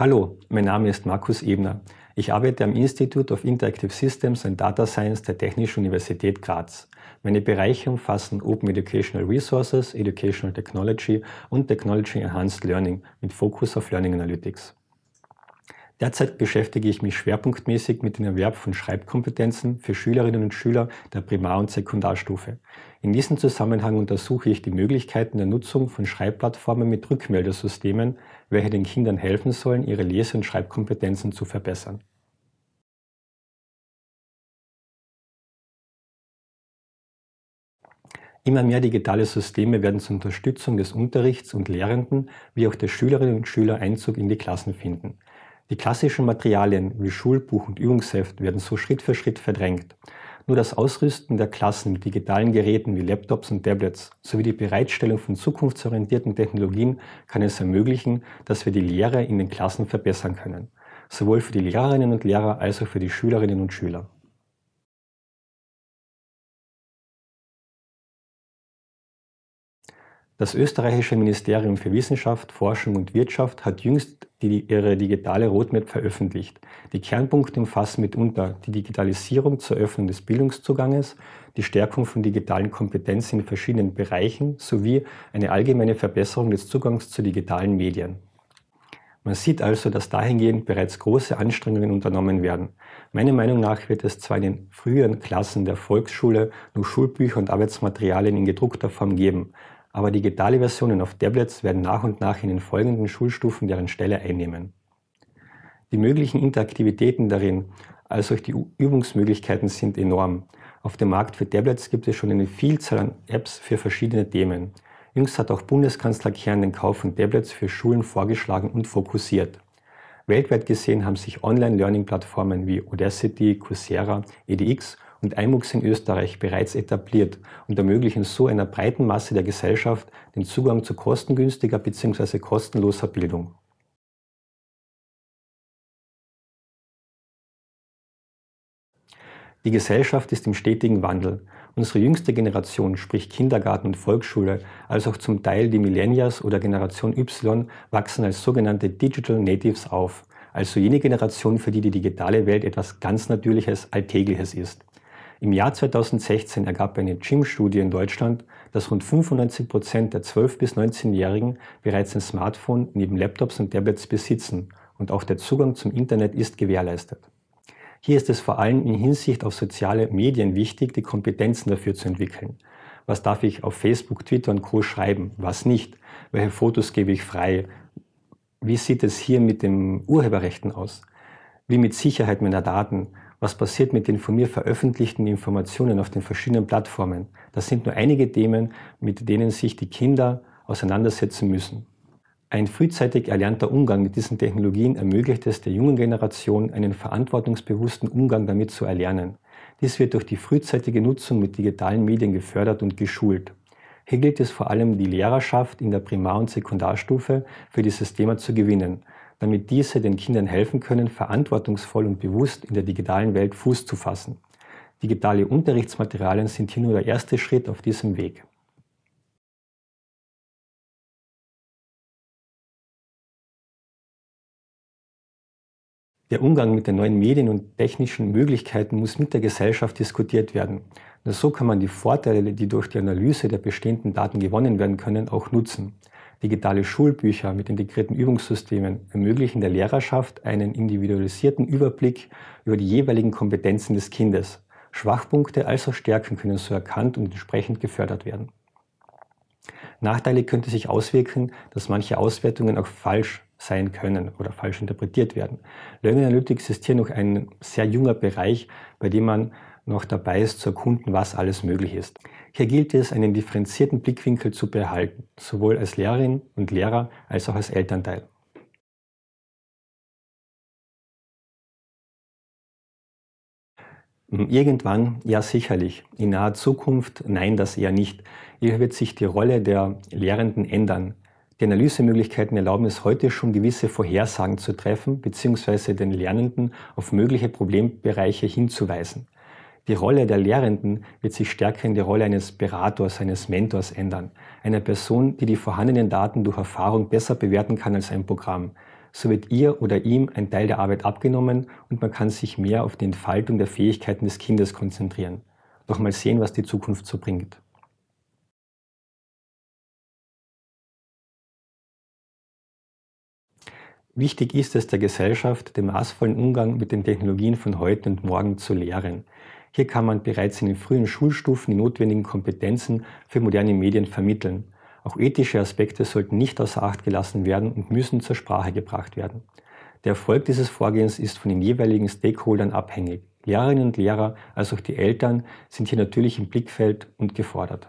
Hallo, mein Name ist Markus Ebner. Ich arbeite am Institute of Interactive Systems and Data Science der Technischen Universität Graz. Meine Bereiche umfassen Open Educational Resources, Educational Technology und Technology Enhanced Learning mit Fokus auf Learning Analytics. Derzeit beschäftige ich mich schwerpunktmäßig mit dem Erwerb von Schreibkompetenzen für Schülerinnen und Schüler der Primar- und Sekundarstufe. In diesem Zusammenhang untersuche ich die Möglichkeiten der Nutzung von Schreibplattformen mit Rückmeldesystemen, welche den Kindern helfen sollen, ihre Lese- und Schreibkompetenzen zu verbessern. Immer mehr digitale Systeme werden zur Unterstützung des Unterrichts und Lehrenden wie auch der Schülerinnen und Schüler Einzug in die Klassen finden. Die klassischen Materialien wie Schulbuch und Übungsheft werden so Schritt für Schritt verdrängt. Nur das Ausrüsten der Klassen mit digitalen Geräten wie Laptops und Tablets sowie die Bereitstellung von zukunftsorientierten Technologien kann es ermöglichen, dass wir die Lehre in den Klassen verbessern können. Sowohl für die Lehrerinnen und Lehrer als auch für die Schülerinnen und Schüler. Das österreichische Ministerium für Wissenschaft, Forschung und Wirtschaft hat jüngst die, ihre digitale Roadmap veröffentlicht. Die Kernpunkte umfassen mitunter die Digitalisierung zur Öffnung des Bildungszuganges, die Stärkung von digitalen Kompetenzen in verschiedenen Bereichen sowie eine allgemeine Verbesserung des Zugangs zu digitalen Medien. Man sieht also, dass dahingehend bereits große Anstrengungen unternommen werden. Meiner Meinung nach wird es zwar in den früheren Klassen der Volksschule nur Schulbücher und Arbeitsmaterialien in gedruckter Form geben, aber digitale Versionen auf Tablets werden nach und nach in den folgenden Schulstufen deren Stelle einnehmen. Die möglichen Interaktivitäten darin, als auch die Übungsmöglichkeiten sind enorm. Auf dem Markt für Tablets gibt es schon eine Vielzahl an Apps für verschiedene Themen. Jüngst hat auch Bundeskanzler Kern den Kauf von Tablets für Schulen vorgeschlagen und fokussiert. Weltweit gesehen haben sich Online-Learning-Plattformen wie Audacity, Coursera, EDX und iMOOCs in Österreich bereits etabliert und ermöglichen so einer breiten Masse der Gesellschaft den Zugang zu kostengünstiger bzw. kostenloser Bildung. Die Gesellschaft ist im stetigen Wandel. Unsere jüngste Generation, sprich Kindergarten und Volksschule, als auch zum Teil die Millennials oder Generation Y, wachsen als sogenannte Digital Natives auf, also jene Generation, für die die digitale Welt etwas ganz Natürliches, Alltägliches ist. Im Jahr 2016 ergab eine Gym-Studie in Deutschland, dass rund 95 Prozent der 12- bis 19-Jährigen bereits ein Smartphone neben Laptops und Tablets besitzen und auch der Zugang zum Internet ist gewährleistet. Hier ist es vor allem in Hinsicht auf soziale Medien wichtig, die Kompetenzen dafür zu entwickeln. Was darf ich auf Facebook, Twitter und Co schreiben, was nicht? Welche Fotos gebe ich frei? Wie sieht es hier mit den Urheberrechten aus? Wie mit Sicherheit meiner Daten? was passiert mit den von mir veröffentlichten Informationen auf den verschiedenen Plattformen. Das sind nur einige Themen, mit denen sich die Kinder auseinandersetzen müssen. Ein frühzeitig erlernter Umgang mit diesen Technologien ermöglicht es der jungen Generation, einen verantwortungsbewussten Umgang damit zu erlernen. Dies wird durch die frühzeitige Nutzung mit digitalen Medien gefördert und geschult. Hier gilt es vor allem, die Lehrerschaft in der Primar- und Sekundarstufe für dieses Thema zu gewinnen damit diese den Kindern helfen können, verantwortungsvoll und bewusst in der digitalen Welt Fuß zu fassen. Digitale Unterrichtsmaterialien sind hier nur der erste Schritt auf diesem Weg. Der Umgang mit den neuen Medien und technischen Möglichkeiten muss mit der Gesellschaft diskutiert werden. Nur so kann man die Vorteile, die durch die Analyse der bestehenden Daten gewonnen werden können, auch nutzen. Digitale Schulbücher mit integrierten Übungssystemen ermöglichen der Lehrerschaft einen individualisierten Überblick über die jeweiligen Kompetenzen des Kindes. Schwachpunkte als auch Stärken können so erkannt und entsprechend gefördert werden. Nachteilig könnte sich auswirken, dass manche Auswertungen auch falsch sein können oder falsch interpretiert werden. Learning Analytics ist hier noch ein sehr junger Bereich, bei dem man noch dabei ist, zu erkunden, was alles möglich ist. Hier gilt es, einen differenzierten Blickwinkel zu behalten, sowohl als Lehrerin und Lehrer als auch als Elternteil. Hm, irgendwann, ja sicherlich. In naher Zukunft, nein, das eher nicht. Hier wird sich die Rolle der Lehrenden ändern. Die Analysemöglichkeiten erlauben es heute schon, gewisse Vorhersagen zu treffen bzw. den Lernenden auf mögliche Problembereiche hinzuweisen. Die Rolle der Lehrenden wird sich stärker in die Rolle eines Beraters, eines Mentors ändern. Eine Person, die die vorhandenen Daten durch Erfahrung besser bewerten kann als ein Programm. So wird ihr oder ihm ein Teil der Arbeit abgenommen und man kann sich mehr auf die Entfaltung der Fähigkeiten des Kindes konzentrieren. Doch mal sehen, was die Zukunft so bringt. Wichtig ist es der Gesellschaft, den maßvollen Umgang mit den Technologien von heute und morgen zu lehren. Hier kann man bereits in den frühen Schulstufen die notwendigen Kompetenzen für moderne Medien vermitteln. Auch ethische Aspekte sollten nicht außer Acht gelassen werden und müssen zur Sprache gebracht werden. Der Erfolg dieses Vorgehens ist von den jeweiligen Stakeholdern abhängig. Lehrerinnen und Lehrer als auch die Eltern sind hier natürlich im Blickfeld und gefordert.